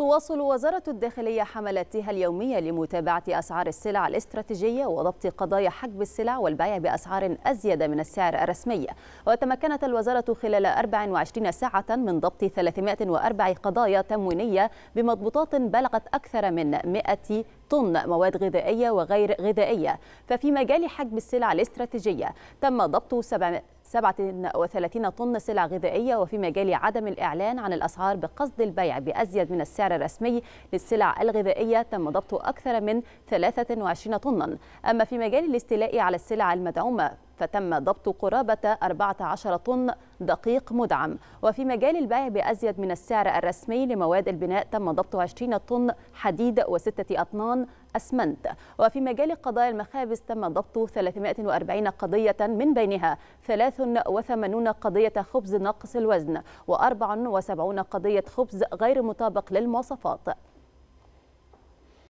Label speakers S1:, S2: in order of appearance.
S1: تواصل وزارة الداخلية حملاتها اليومية لمتابعة أسعار السلع الاستراتيجية وضبط قضايا حجب السلع والبيع بأسعار أزيد من السعر الرسمي وتمكنت الوزارة خلال 24 ساعة من ضبط 304 قضايا تموينية بمضبوطات بلغت أكثر من 100 طن مواد غذائية وغير غذائية ففي مجال حجب السلع الاستراتيجية تم ضبط 700 37 طن سلع غذائية وفي مجال عدم الإعلان عن الأسعار بقصد البيع بأزيد من السعر الرسمي للسلع الغذائية تم ضبط أكثر من 23 طنا أما في مجال الاستيلاء على السلع المدعومة فتم ضبط قرابة 14 طن دقيق مدعم وفي مجال البيع بأزيد من السعر الرسمي لمواد البناء تم ضبط 20 طن حديد وستة أطنان أسمنت وفي مجال قضايا المخابز تم ضبط 340 قضية من بينها 83 قضية خبز ناقص الوزن و74 قضية خبز غير مطابق للمواصفات